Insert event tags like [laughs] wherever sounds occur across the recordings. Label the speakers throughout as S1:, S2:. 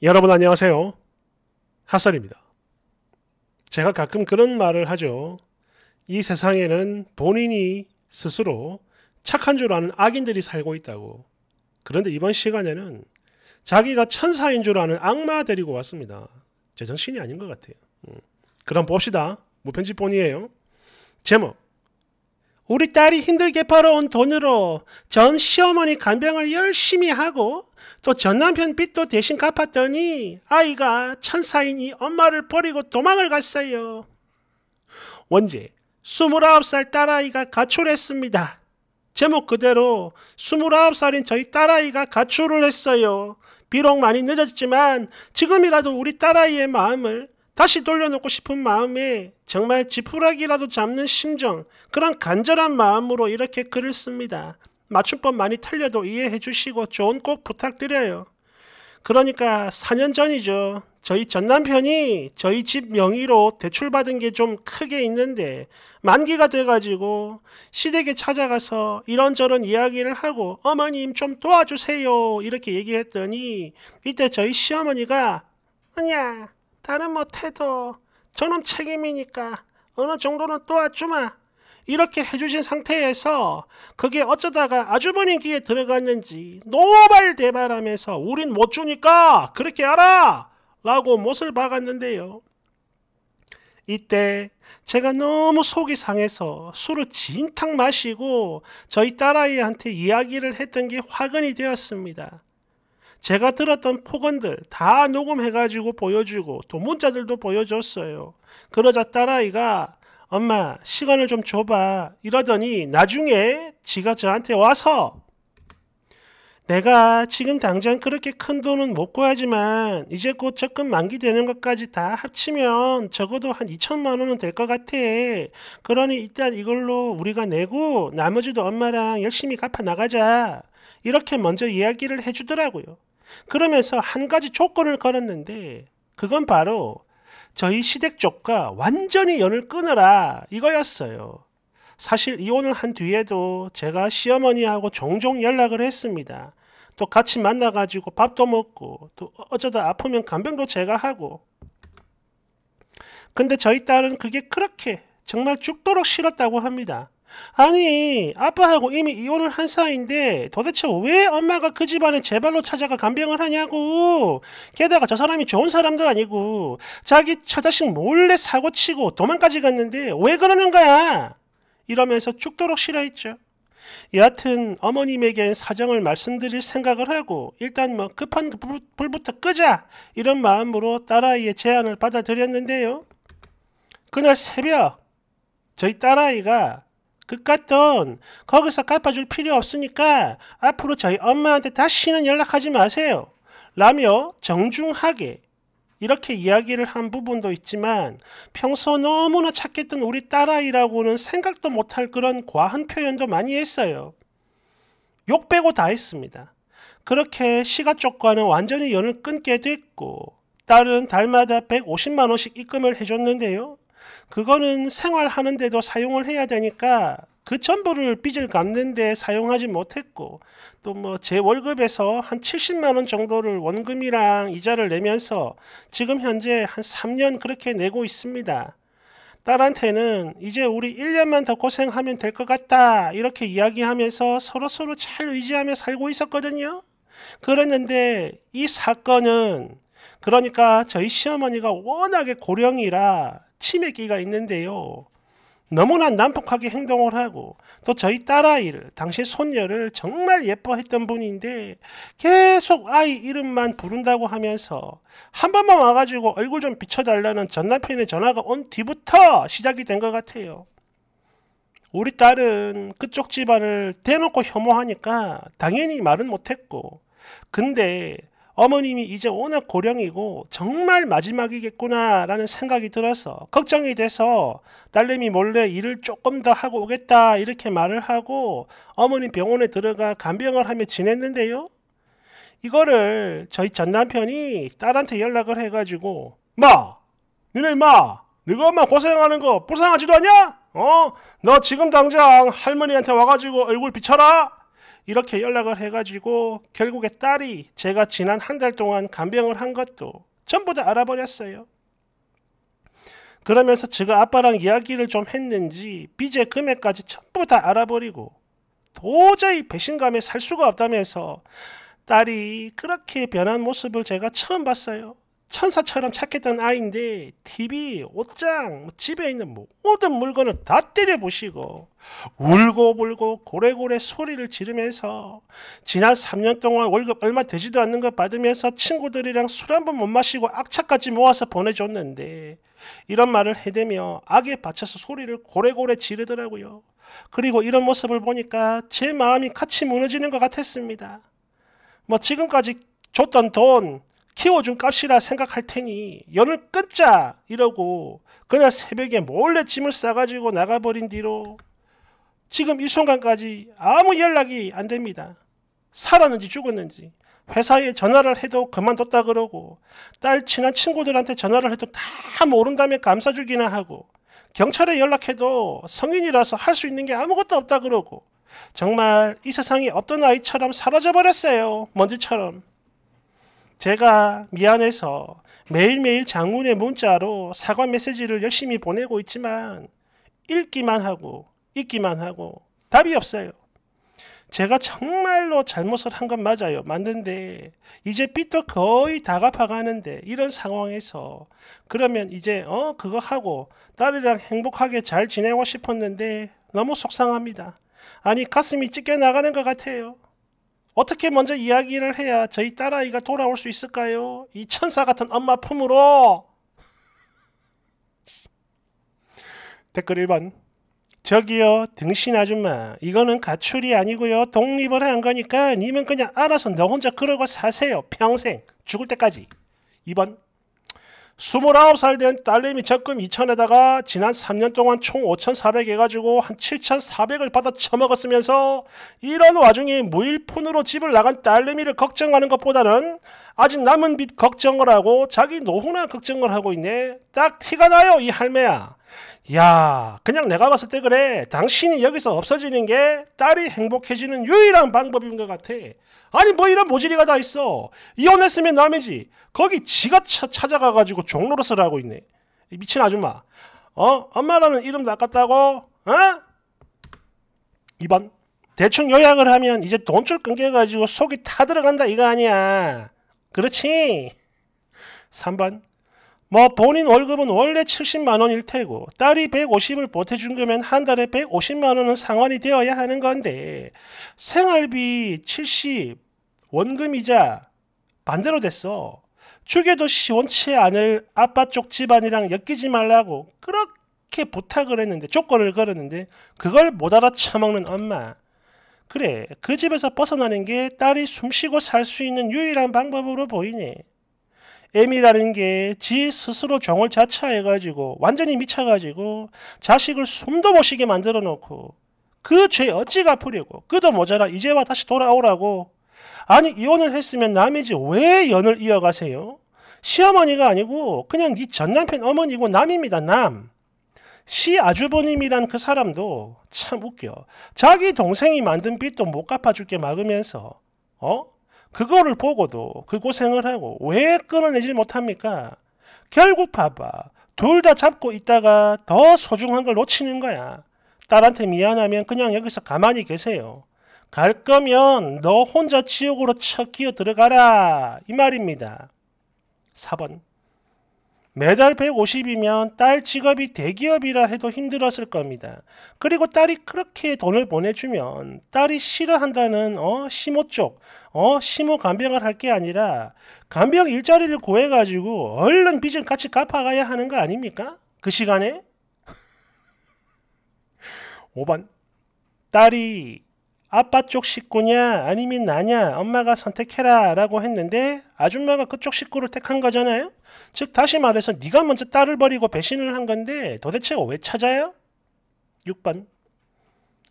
S1: 여러분 안녕하세요. 핫설입니다. 제가 가끔 그런 말을 하죠. 이 세상에는 본인이 스스로 착한 줄 아는 악인들이 살고 있다고. 그런데 이번 시간에는 자기가 천사인 줄 아는 악마 데리고 왔습니다. 제정신이 아닌 것 같아요. 음, 그럼 봅시다. 무편집본이에요. 제목 우리 딸이 힘들게 벌어온 돈으로 전 시어머니 간병을 열심히 하고 또 전 남편 빚도 대신 갚았더니 아이가 천사인 이 엄마를 버리고 도망을 갔어요. 원제 29살 딸아이가 가출했습니다. 제목 그대로 29살인 저희 딸아이가 가출을 했어요. 비록 많이 늦었지만 지금이라도 우리 딸아이의 마음을 다시 돌려놓고 싶은 마음에 정말 지푸라기라도 잡는 심정, 그런 간절한 마음으로 이렇게 글을 씁니다. 맞춤법 많이 틀려도 이해해 주시고 조언 꼭 부탁드려요. 그러니까 4년 전이죠. 저희 전남편이 저희 집 명의로 대출받은 게 좀 크게 있는데 만기가 돼가지고 시댁에 찾아가서 이런저런 이야기를 하고 어머님 좀 도와주세요 이렇게 얘기했더니 이때 저희 시어머니가 아냐 나는 못해도 뭐 저놈 책임이니까 어느 정도는 도와주마. 이렇게 해주신 상태에서 그게 어쩌다가 아주머님 귀에 들어갔는지 노발대발하면서 우린 못 주니까 그렇게 알아! 라고 못을 박았는데요. 이때 제가 너무 속이 상해서 술을 진탕 마시고 저희 딸아이한테 이야기를 했던 게 화근이 되었습니다. 제가 들었던 폭언들 다 녹음해가지고 보여주고 또 문자들도 보여줬어요. 그러자 딸아이가 엄마 시간을 좀 줘봐 이러더니 나중에 지가 저한테 와서 내가 지금 당장 그렇게 큰 돈은 못 구하지만 이제 곧 적금 만기되는 것까지 다 합치면 적어도 한 2천만 원은 될 것 같아. 그러니 일단 이걸로 우리가 내고 나머지도 엄마랑 열심히 갚아 나가자. 이렇게 먼저 이야기를 해주더라고요. 그러면서 한 가지 조건을 걸었는데 그건 바로 저희 시댁쪽과 완전히 연을 끊어라 이거였어요. 사실 이혼을 한 뒤에도 제가 시어머니하고 종종 연락을 했습니다. 또 같이 만나가지고 밥도 먹고 또 어쩌다 아프면 간병도 제가 하고 근데 저희 딸은 그게 그렇게 정말 죽도록 싫었다고 합니다. 아니 아빠하고 이미 이혼을 한 사이인데 도대체 왜 엄마가 그 집안에 제발로 찾아가 간병을 하냐고 게다가 저 사람이 좋은 사람도 아니고 자기 처자식 몰래 사고치고 도망까지 갔는데 왜 그러는 거야 이러면서 죽도록 싫어했죠 여하튼 어머님에겐 사정을 말씀드릴 생각을 하고 일단 뭐 급한 그 불, 부터 끄자 이런 마음으로 딸아이의 제안을 받아들였는데요 그날 새벽 저희 딸아이가 그깟던 거기서 갚아줄 필요 없으니까 앞으로 저희 엄마한테 다시는 연락하지 마세요. 라며 정중하게 이렇게 이야기를 한 부분도 있지만 평소 너무나 착했던 우리 딸아이라고는 생각도 못할 그런 과한 표현도 많이 했어요. 욕 빼고 다 했습니다. 그렇게 시가 쪽과는 완전히 연을 끊게 됐고 딸은 달마다 150만 원씩 입금을 해줬는데요. 그거는 생활하는데도 사용을 해야 되니까 그 전부를 빚을 갚는데 사용하지 못했고 또 뭐 제 월급에서 한 70만 원 정도를 원금이랑 이자를 내면서 지금 현재 한 3년 그렇게 내고 있습니다. 딸한테는 이제 우리 1년만 더 고생하면 될 것 같다 이렇게 이야기하면서 서로서로 잘 의지하며 살고 있었거든요. 그랬는데 이 사건은 그러니까 저희 시어머니가 워낙에 고령이라 치매기가 있는데요. 너무나 난폭하게 행동을 하고 또 저희 딸아이를 당시 손녀를 정말 예뻐했던 분인데 계속 아이 이름만 부른다고 하면서 한 번만 와가지고 얼굴 좀 비춰달라는 전남편의 전화가 온 뒤부터 시작이 된 것 같아요. 우리 딸은 그쪽 집안을 대놓고 혐오하니까 당연히 말은 못했고 근데 어머님이 이제 워낙 고령이고 정말 마지막이겠구나라는 생각이 들어서 걱정이 돼서 딸내미 몰래 일을 조금 더 하고 오겠다 이렇게 말을 하고 어머님 병원에 들어가 간병을 하며 지냈는데요. 이거를 저희 전 남편이 딸한테 연락을 해가지고 마! 너네 마! 너가 엄마 고생하는 거 불쌍하지도 않냐? 어? 너 지금 당장 할머니한테 와가지고 얼굴 비춰라? 이렇게 연락을 해가지고 결국에 딸이 제가 지난 한 달 동안 간병을 한 것도 전부 다 알아버렸어요. 그러면서 제가 아빠랑 이야기를 좀 했는지 빚의 금액까지 전부 다 알아버리고 도저히 배신감에 살 수가 없다면서 딸이 그렇게 변한 모습을 제가 처음 봤어요. 천사처럼 착했던 아이인데 TV, 옷장, 뭐 집에 있는 뭐 모든 물건을 다 때려보시고 울고불고 고래고래 소리를 지르면서 지난 3년 동안 월급 얼마 되지도 않는 거 받으면서 친구들이랑 술 한 번 못 마시고 악착까지 모아서 보내줬는데 이런 말을 해대며 악에 바쳐서 소리를 고래고래 지르더라고요. 그리고 이런 모습을 보니까 제 마음이 같이 무너지는 것 같았습니다. 뭐 지금까지 줬던 돈, 키워준 값이라 생각할 테니 연을 끊자 이러고 그날 새벽에 몰래 짐을 싸가지고 나가버린 뒤로 지금 이 순간까지 아무 연락이 안 됩니다. 살았는지 죽었는지 회사에 전화를 해도 그만뒀다 그러고 딸 친한 친구들한테 전화를 해도 다 모른다며 감싸주기나 하고 경찰에 연락해도 성인이라서 할 수 있는 게 아무것도 없다 그러고 정말 이 세상이 어떤 아이처럼 사라져버렸어요. 먼지처럼. 제가 미안해서 매일매일 장문의 문자로 사과 메시지를 열심히 보내고 있지만 읽기만 하고 읽기만 하고 답이 없어요. 제가 정말로 잘못을 한 건 맞아요. 맞는데 이제 삐터 거의 다 갚아가는데 이런 상황에서 그러면 이제 어 그거 하고 딸이랑 행복하게 잘 지내고 싶었는데 너무 속상합니다. 아니 가슴이 찢겨 나가는 것 같아요. 어떻게 먼저 이야기를 해야 저희 딸아이가 돌아올 수 있을까요? 이 천사 같은 엄마 품으로 [laughs] 댓글 1번 저기요 등신 아줌마 이거는 가출이 아니고요 독립을 한 거니까 님은 그냥 알아서 너 혼자 그러고 사세요 평생 죽을 때까지 2번 29살 된 딸내미 적금 2천에다가 지난 3년 동안 총 5,400 해가지고 한 7,400을 받아 처먹었으면서 이런 와중에 무일푼으로 집을 나간 딸내미를 걱정하는 것보다는 아직 남은 빚 걱정을 하고 자기 노후나 걱정을 하고 있네. 딱 티가 나요 이 할매야. 야, 그냥 내가 봤을 때 그래. 당신이 여기서 없어지는 게 딸이 행복해지는 유일한 방법인 것 같아. 아니 뭐 이런 모질이가 다 있어. 이혼했으면 남이지. 거기 지가 차, 찾아가가지고 종로릇을 하고 있네. 미친 아줌마. 어? 엄마라는 이름도 아깝다고? 어? 2번. 대충 요약을 하면 이제 돈줄 끊겨가지고 속이 타들어간다 이거 아니야. 그렇지? 3번. 뭐 본인 월급은 원래 70만 원일 테고 딸이 150을 보태준 거면 한 달에 150만 원은 상환이 되어야 하는 건데 생활비 70, 원금이자 반대로 됐어. 죽여도 시원치 않을 아빠 쪽 집안이랑 엮이지 말라고 그렇게 부탁을 했는데 조건을 걸었는데 그걸 못 알아쳐먹는 엄마. 그래 그 집에서 벗어나는 게 딸이 숨쉬고 살 수 있는 유일한 방법으로 보이네. M이라는 게 지 스스로 종을 자처해가지고 완전히 미쳐가지고 자식을 숨도 못 쉬게 만들어 놓고 그 죄 어찌 갚으려고 그도 모자라 이제와 다시 돌아오라고 아니 이혼을 했으면 남이지 왜 연을 이어가세요? 시어머니가 아니고 그냥 네 전남편 어머니고 남입니다 남. 시 아주버님이란 그 사람도 참 웃겨. 자기 동생이 만든 빚도 못 갚아줄게 막으면서 어? 그거를 보고도 그 고생을 하고 왜 끊어내질 못합니까? 결국 봐봐. 둘 다 잡고 있다가 더 소중한 걸 놓치는 거야. 딸한테 미안하면 그냥 여기서 가만히 계세요. 갈 거면 너 혼자 지옥으로 쳐끼어 들어가라. 이 말입니다. 4번. 매달 150이면 딸 직업이 대기업이라 해도 힘들었을 겁니다. 그리고 딸이 그렇게 돈을 보내주면 딸이 싫어한다는 어 심호 쪽, 어 심호 간병을 할 게 아니라 간병 일자리를 구해가지고 얼른 빚을 같이 갚아가야 하는 거 아닙니까? 그 시간에 5번 [laughs] 딸이 아빠 쪽 식구냐 아니면 나냐 엄마가 선택해라 라고 했는데 아줌마가 그쪽 식구를 택한 거잖아요. 즉 다시 말해서 네가 먼저 딸을 버리고 배신을 한 건데 도대체 왜 찾아요? 6번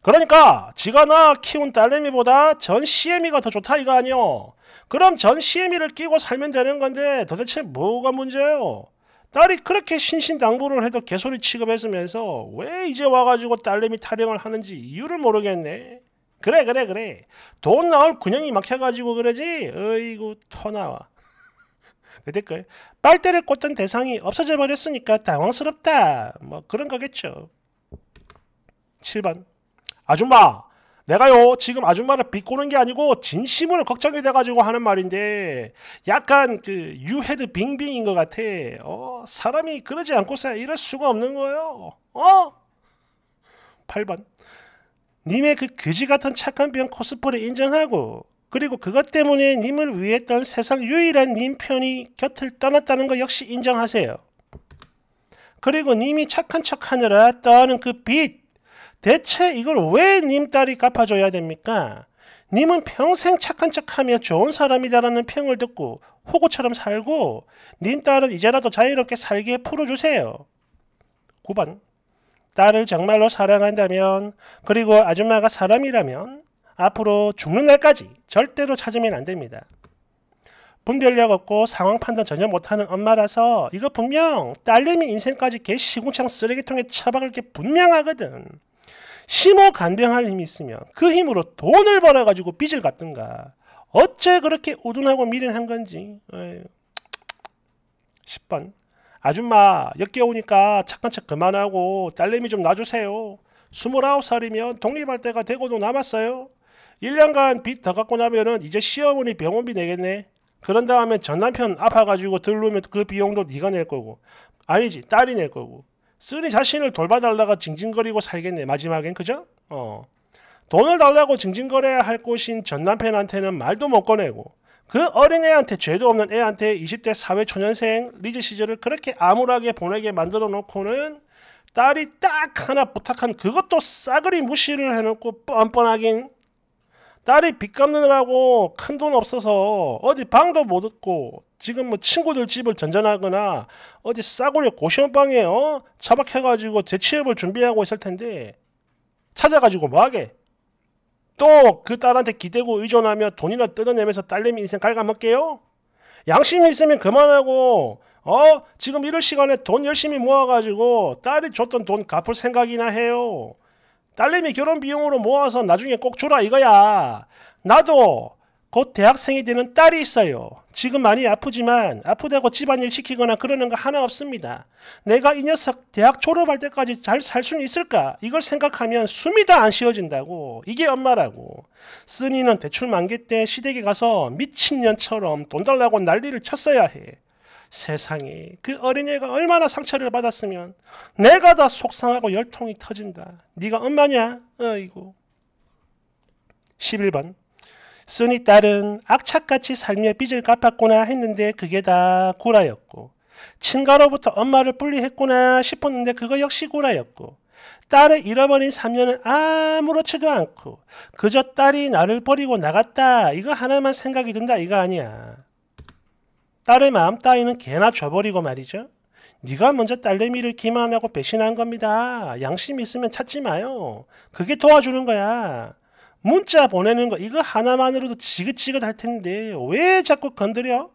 S1: 그러니까 지가 나 키운 딸내미보다 전 시애미가 더 좋다 이거 아니요 그럼 전 시애미를 끼고 살면 되는 건데 도대체 뭐가 문제예요? 딸이 그렇게 신신당부를 해도 개소리 취급했으면서 왜 이제 와가지고 딸내미 타령을 하는지 이유를 모르겠네 그래 그래 그래 돈 나올 군형이 막혀가지고 그러지 어이구 토 나와 그 댓글 빨대를 꽂던 대상이 없어져 버렸으니까 당황스럽다 뭐 그런 거겠죠 7번 아줌마 내가요 지금 아줌마를 비꼬는 게 아니고 진심으로 걱정이 돼가지고 하는 말인데 약간 그 유헤드 빙빙인 것 같아 어 사람이 그러지 않고서 이럴 수가 없는 거예요 어 8번 님의 그 그지 같은 착한 병 코스프레 인정하고 그리고 그것 때문에 님을 위했던 세상 유일한 님 편이 곁을 떠났다는 거 역시 인정하세요. 그리고 님이 착한 척 하느라 떠는 그 빚, 대체 이걸 왜 님 딸이 갚아줘야 됩니까? 님은 평생 착한 척하며 좋은 사람이다라는 평을 듣고 호구처럼 살고 님 딸은 이제라도 자유롭게 살게 풀어주세요. 9번 딸을 정말로 사랑한다면 그리고 아줌마가 사람이라면 앞으로 죽는 날까지 절대로 찾으면 안 됩니다. 분별력 없고 상황 판단 전혀 못하는 엄마라서 이거 분명 딸내미 인생까지 개 시궁창 쓰레기통에 처박을 게 분명하거든. 심호 간병할 힘이 있으면 그 힘으로 돈을 벌어가지고 빚을 갚든가. 어째 그렇게 우둔하고 미련한 건지. 에휴. 10번. 아줌마 역겨우니까 착한 척 그만하고 딸내미 좀 놔주세요. 29살이면 독립할 때가 되고도 남았어요. 1년간 빚다 갚고 나면은 이제 시어머니 병원비 내겠네. 그런 다음에 전 남편 아파가지고 들르면 그 비용도 네가 낼 거고 아니지 딸이 낼 거고 쓰니 자신을 돌봐달라가 징징거리고 살겠네 마지막엔 그죠? 어 돈을 달라고 징징거려야 할 곳인 전 남편한테는 말도 못 꺼내고 그 어린애한테 죄도 없는 애한테 20대 사회 초년생 리즈 시절을 그렇게 암울하게 보내게 만들어 놓고는 딸이 딱 하나 부탁한 그것도 싸그리 무시를 해놓고 뻔뻔하긴 딸이 빚 갚느라고 큰 돈 없어서 어디 방도 못 얻고 지금 뭐 친구들 집을 전전하거나 어디 싸구려 고시원방에 어? 처박해가지고 재취업을 준비하고 있을 텐데 찾아가지고 뭐하게? 또 그 딸한테 기대고 의존하며 돈이나 뜯어내면서 딸내미 인생 갉아먹게요? 양심이 있으면 그만하고 어? 지금 이럴 시간에 돈 열심히 모아가지고 딸이 줬던 돈 갚을 생각이나 해요. 딸내미 결혼 비용으로 모아서 나중에 꼭 줘라 이거야. 나도 곧 대학생이 되는 딸이 있어요. 지금 많이 아프지만 아프다고 집안일 시키거나 그러는 거 하나 없습니다. 내가 이 녀석 대학 졸업할 때까지 잘 살 수는 있을까? 이걸 생각하면 숨이 다 안 쉬어진다고. 이게 엄마라고. 쓰니는 대출 만기 때 시댁에 가서 미친년처럼 돈 달라고 난리를 쳤어야 해. 세상이 그 어린애가 얼마나 상처를 받았으면 내가 다 속상하고 열통이 터진다. 네가 엄마냐? 어이고. 11번 쓰니 딸은 악착같이 삶의 빚을 갚았구나 했는데 그게 다 구라였고 친가로부터 엄마를 분리했구나 싶었는데 그거 역시 구라였고 딸을 잃어버린 3년은 아무렇지도 않고 그저 딸이 나를 버리고 나갔다 이거 하나만 생각이 든다 이거 아니야. 딸의 마음 따위는 개나 줘버리고 말이죠. 네가 먼저 딸내미를 기만하고 배신한 겁니다. 양심 있으면 찾지 마요. 그게 도와주는 거야. 문자 보내는 거 이거 하나만으로도 지긋지긋 할 텐데 왜 자꾸 건드려?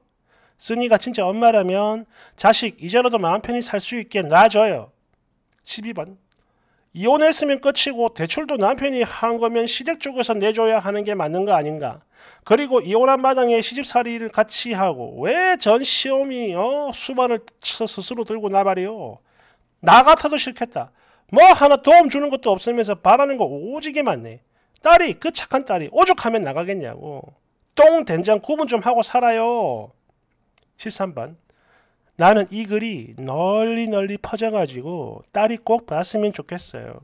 S1: 쓰니가 진짜 엄마라면 자식 이제라도 마음 편히 살 수 있게 놔줘요. 12번 이혼했으면 끝이고 대출도 남편이 한 거면 시댁 쪽에서 내줘야 하는 게 맞는 거 아닌가. 그리고 이혼한 마당에 시집살이를 같이 하고 왜 전 시험이 어, 수반을 스스로 들고 나발이요. 나 같아도 싫겠다. 뭐 하나 도움 주는 것도 없으면서 바라는 거 오지게 많네. 딸이 그 착한 딸이 오죽하면 나가겠냐고. 똥 된장 구분 좀 하고 살아요. 13번 나는 이 글이 널리 널리 퍼져가지고 딸이 꼭 봤으면 좋겠어요.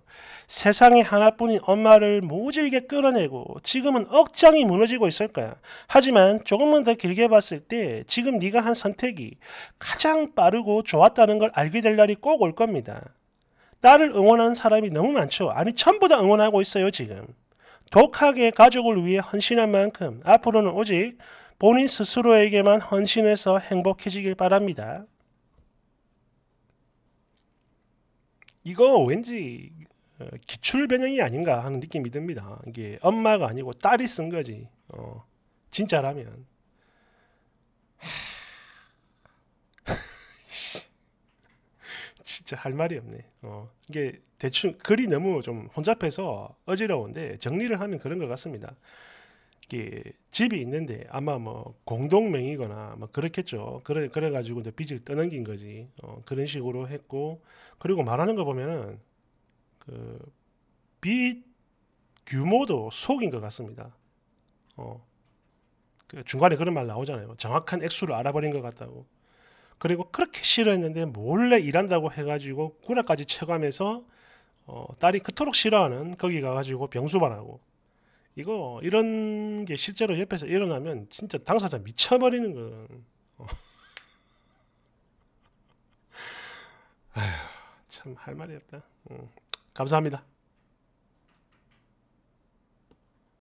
S1: 세상에 하나뿐인 엄마를 모질게 끌어내고 지금은 억장이 무너지고 있을 거야. 하지만 조금만 더 길게 봤을 때 지금 네가 한 선택이 가장 빠르고 좋았다는 걸 알게 될 날이 꼭 올 겁니다. 딸을 응원하는 사람이 너무 많죠. 아니 전부 다 응원하고 있어요 지금. 독하게 가족을 위해 헌신한 만큼 앞으로는 오직 본인 스스로에게만 헌신해서 행복해지길 바랍니다. 이거 왠지 어, 기출 변형이 아닌가 하는 느낌이 듭니다. 이게 엄마가 아니고 딸이 쓴 거지. 어, 진짜라면. [laughs] 진짜 할 말이 없네. 어, 이게 대충 글이 너무 좀 혼잡해서 어지러운데 정리를 하면 그런 것 같습니다. 이게 집이 있는데 아마 뭐 공동명의거나 뭐 그렇겠죠. 그래 그래 가지고 이제 빚을 떠넘긴 거지. 어, 그런 식으로 했고 그리고 말하는 거 보면은 그빚 규모도 속인 것 같습니다. 어. 그 중간에 그런 말 나오잖아요. 정확한 액수를 알아버린 것 같다고. 그리고 그렇게 싫어했는데 몰래 일한다고 해가지고 군라까지 쳐가면서 어, 딸이 그토록 싫어하는 거기 가가지고 병수반하고 이거 이런 게 실제로 옆에서 일어나면 진짜 당사자 미쳐버리는 거. 어. [laughs] 아휴 참 할 말이 없다. 음, 감사합니다.